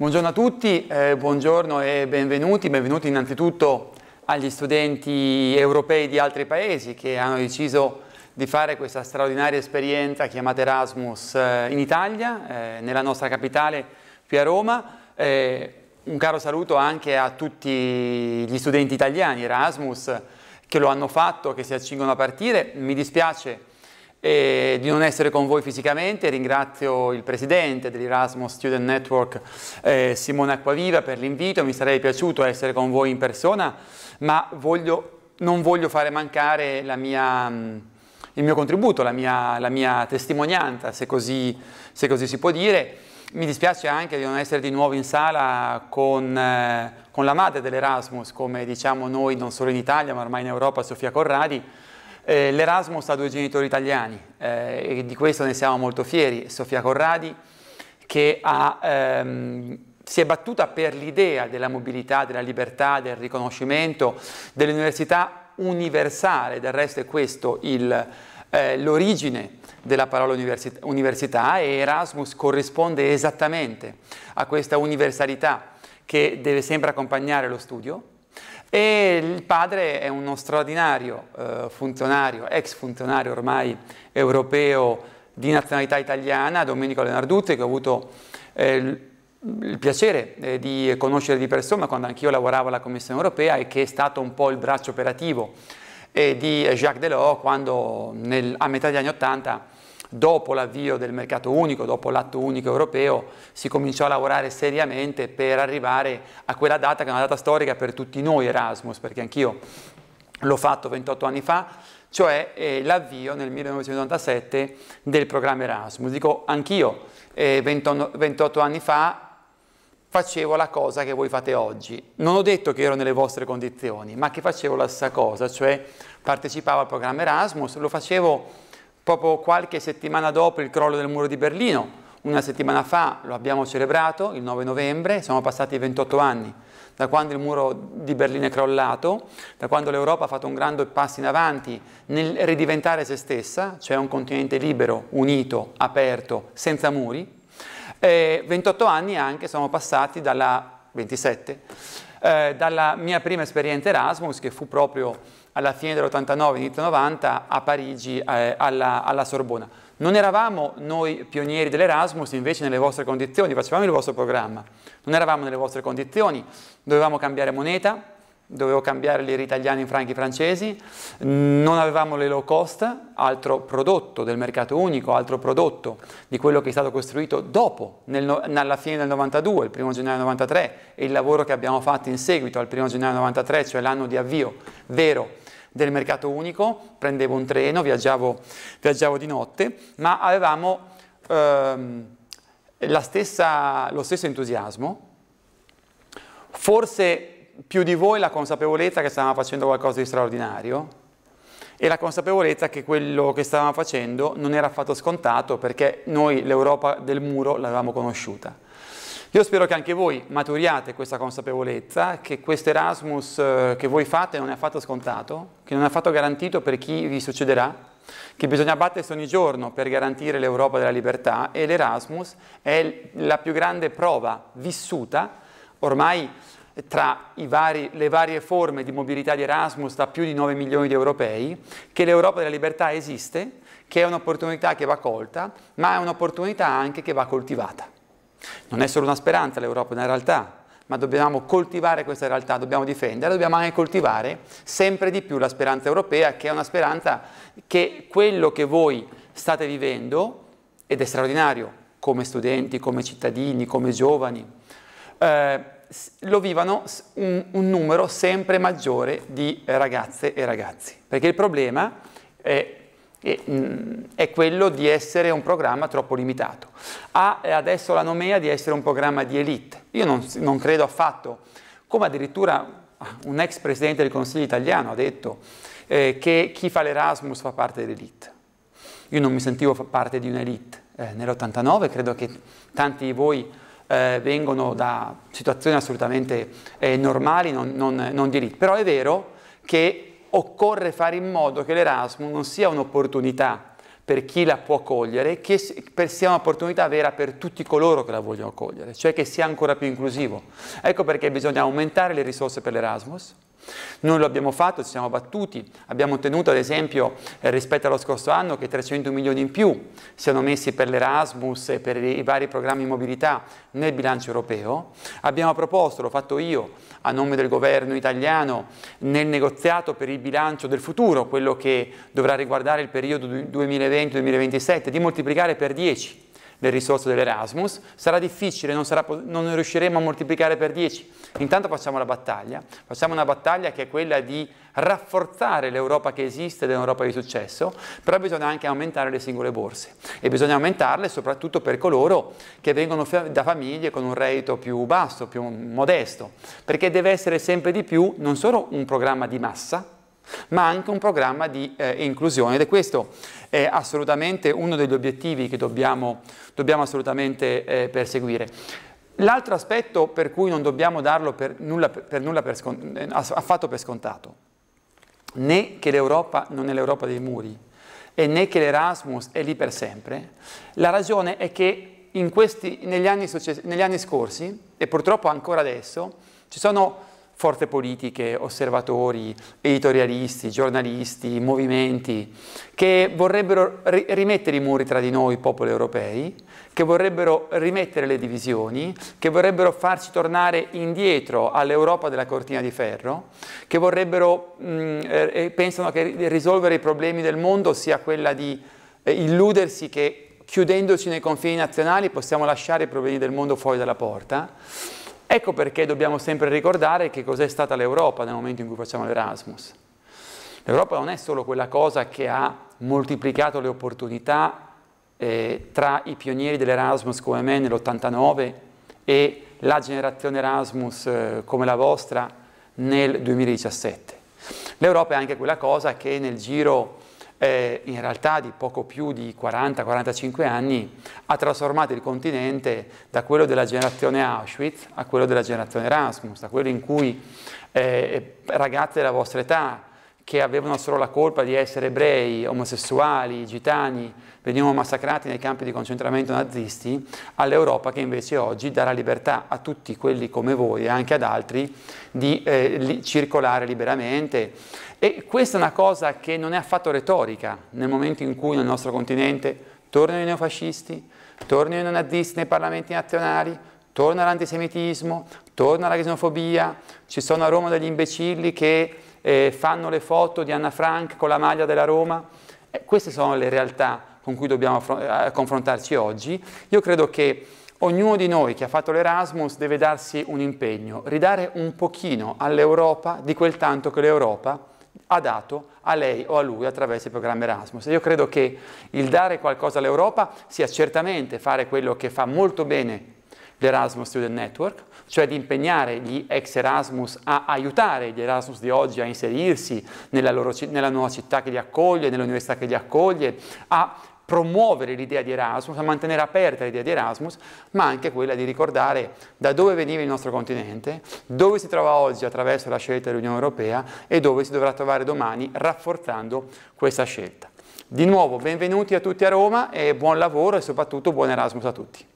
Buongiorno a tutti, eh, buongiorno e benvenuti. Benvenuti innanzitutto agli studenti europei di altri paesi che hanno deciso di fare questa straordinaria esperienza chiamata Erasmus eh, in Italia, eh, nella nostra capitale qui a Roma. Eh, un caro saluto anche a tutti gli studenti italiani Erasmus che lo hanno fatto, che si accingono a partire. Mi dispiace e di non essere con voi fisicamente. Ringrazio il presidente dell'Erasmus Student Network, eh, Simone Acquaviva, per l'invito. Mi sarebbe piaciuto essere con voi in persona, ma voglio, non voglio fare mancare mia, mm, il mio contributo, la mia, la mia testimonianza, se così, se così, si può dire. Mi dispiace anche di non essere di nuovo in sala con, eh, con la madre dell'Erasmus, come diciamo noi non solo in Italia, ma ormai in Europa, Sofia Corradi, eh, L'Erasmus ha due genitori italiani eh, e di questo ne siamo molto fieri. Sofia Corradi che ha, ehm, si è battuta per l'idea della mobilità, della libertà, del riconoscimento dell'università universale, del resto è questo eh, l'origine della parola università, università e Erasmus corrisponde esattamente a questa universalità che deve sempre accompagnare lo studio e il padre è uno straordinario eh, funzionario, ex funzionario ormai europeo di nazionalità italiana, Domenico Leonarduzzi, che ho avuto eh, il piacere eh, di conoscere di persona quando anch'io lavoravo alla Commissione europea e che è stato un po' il braccio operativo eh, di Jacques Delors quando nel, a metà degli anni Ottanta dopo l'avvio del mercato unico, dopo l'atto unico europeo, si cominciò a lavorare seriamente per arrivare a quella data che è una data storica per tutti noi Erasmus, perché anch'io l'ho fatto 28 anni fa, cioè eh, l'avvio nel 1997 del programma Erasmus. Dico anch'io, eh, 28 anni fa facevo la cosa che voi fate oggi. Non ho detto che ero nelle vostre condizioni, ma che facevo la stessa cosa, cioè partecipavo al programma Erasmus, lo facevo Proprio qualche settimana dopo il crollo del muro di Berlino, una settimana fa lo abbiamo celebrato, il 9 novembre, sono passati 28 anni da quando il muro di Berlino è crollato, da quando l'Europa ha fatto un grande passo in avanti nel ridiventare se stessa, cioè un continente libero, unito, aperto, senza muri. E 28 anni anche sono passati dalla 27 eh, dalla mia prima esperienza Erasmus, che fu proprio alla fine dell'89, inizio 90, a Parigi, eh, alla, alla, Sorbona. Non eravamo noi pionieri dell'Erasmus, invece nelle vostre condizioni, facevamo il vostro programma, non eravamo nelle vostre condizioni, dovevamo cambiare moneta, dovevo cambiare lire italiane in franchi francesi, non avevamo le low cost, altro prodotto del mercato unico, altro prodotto di quello che è stato costruito dopo, nel, alla fine del 92, il primo gennaio 93, e il lavoro che abbiamo fatto in seguito al primo gennaio 93, cioè l'anno di avvio vero del mercato unico, prendevo un treno, viaggiavo, viaggiavo di notte, ma avevamo ehm, stessa, lo stesso entusiasmo, forse più di voi la consapevolezza che stavamo facendo qualcosa di straordinario e la consapevolezza che quello che stavamo facendo non era affatto scontato perché noi l'Europa del muro l'avevamo conosciuta. Io spero che anche voi maturiate questa consapevolezza, che questo Erasmus eh, che voi fate non è affatto scontato, che non è affatto garantito per chi vi succederà, che bisogna battersi ogni giorno per garantire l'Europa della libertà e l'Erasmus è la più grande prova vissuta, ormai tra vari, le varie forme di mobilità di Erasmus da più di 9 milioni di europei, che l'Europa della libertà esiste, che è un'opportunità che va colta, ma è un'opportunità anche che va coltivata. Non è solo una speranza l'Europa, è una realtà, ma dobbiamo coltivare questa realtà, dobbiamo difenderla, dobbiamo anche coltivare sempre di più la speranza europea, che è una speranza che quello che voi state vivendo, ed è straordinario, come studenti, come cittadini, come giovani, eh, lo vivano un, un numero sempre maggiore di ragazze e ragazzi, perché il problema è è mm, quello di essere un programma troppo limitato. Ha adesso la nomea di essere un programma di elite. Io non, non credo affatto, come addirittura un ex presidente del Consiglio italiano ha detto, eh, che chi fa l'Erasmus fa parte dell'elite. Io non mi sentivo parte di un'elite. Eh, Nell'89 credo che tanti di voi eh, vengono da situazioni assolutamente eh, normali, non, non, non diritti. Però è vero che occorre fare in modo che l'Erasmus non sia un'opportunità per chi la può cogliere, che sia un'opportunità vera per tutti coloro che la vogliono cogliere, cioè che sia ancora più inclusivo. Ecco perché bisogna aumentare le risorse per l'Erasmus, noi lo abbiamo fatto, ci siamo battuti, abbiamo ottenuto ad esempio eh, rispetto allo scorso anno che 300 milioni in più siano messi per l'Erasmus e per i vari programmi di mobilità nel bilancio europeo. Abbiamo proposto, l'ho fatto io a nome del governo italiano, nel negoziato per il bilancio del futuro, quello che dovrà riguardare il periodo 2020-2027, di moltiplicare per 10 le risorse dell'Erasmus, sarà difficile, non, sarà, non riusciremo a moltiplicare per 10. Intanto facciamo la battaglia, facciamo una battaglia che è quella di rafforzare l'Europa che esiste ed è un'Europa di successo, però bisogna anche aumentare le singole borse e bisogna aumentarle soprattutto per coloro che vengono da famiglie con un reddito più basso, più modesto, perché deve essere sempre di più non solo un programma di massa, ma anche un programma di eh, inclusione ed è questo è assolutamente uno degli obiettivi che dobbiamo, dobbiamo assolutamente eh, perseguire. L'altro aspetto per cui non dobbiamo darlo per nulla, per nulla per eh, affatto per scontato, né che l'Europa non è l'Europa dei muri e né che l'Erasmus è lì per sempre, la ragione è che questi, negli, anni negli anni scorsi e purtroppo ancora adesso ci sono forze politiche, osservatori, editorialisti, giornalisti, movimenti che vorrebbero ri rimettere i muri tra di noi, popoli europei, che vorrebbero rimettere le divisioni, che vorrebbero farci tornare indietro all'Europa della cortina di ferro, che vorrebbero, mh, eh, pensano che risolvere i problemi del mondo sia quella di eh, illudersi che chiudendoci nei confini nazionali possiamo lasciare i problemi del mondo fuori dalla porta Ecco perché dobbiamo sempre ricordare che cos'è stata l'Europa nel momento in cui facciamo l'Erasmus. L'Europa non è solo quella cosa che ha moltiplicato le opportunità eh, tra i pionieri dell'Erasmus come me nell'89 e la generazione Erasmus eh, come la vostra nel 2017. L'Europa è anche quella cosa che nel giro eh, in realtà di poco più di 40-45 anni, ha trasformato il continente da quello della generazione Auschwitz a quello della generazione Erasmus, da quello in cui eh, ragazze della vostra età che avevano solo la colpa di essere ebrei, omosessuali, gitani, venivano massacrati nei campi di concentramento nazisti, all'Europa che invece oggi dà la libertà a tutti quelli come voi e anche ad altri di eh, li, circolare liberamente. E questa è una cosa che non è affatto retorica nel momento in cui nel nostro continente tornano i neofascisti, tornano i nazisti nei parlamenti nazionali, torna l'antisemitismo, torna la xenofobia, ci sono a Roma degli imbecilli che eh, fanno le foto di Anna Frank con la maglia della Roma. Eh, queste sono le realtà con cui dobbiamo eh, confrontarci oggi. Io credo che ognuno di noi che ha fatto l'Erasmus deve darsi un impegno, ridare un pochino all'Europa di quel tanto che l'Europa ha dato a lei o a lui attraverso il programma Erasmus. io credo che il dare qualcosa all'Europa sia certamente fare quello che fa molto bene l'Erasmus Student Network, cioè di impegnare gli ex Erasmus a aiutare gli Erasmus di oggi a inserirsi nella, loro, nella nuova città che li accoglie, nell'università che li accoglie, a promuovere l'idea di Erasmus, a mantenere aperta l'idea di Erasmus, ma anche quella di ricordare da dove veniva il nostro continente, dove si trova oggi attraverso la scelta dell'Unione Europea e dove si dovrà trovare domani rafforzando questa scelta. Di nuovo, benvenuti a tutti a Roma e buon lavoro e soprattutto buon Erasmus a tutti.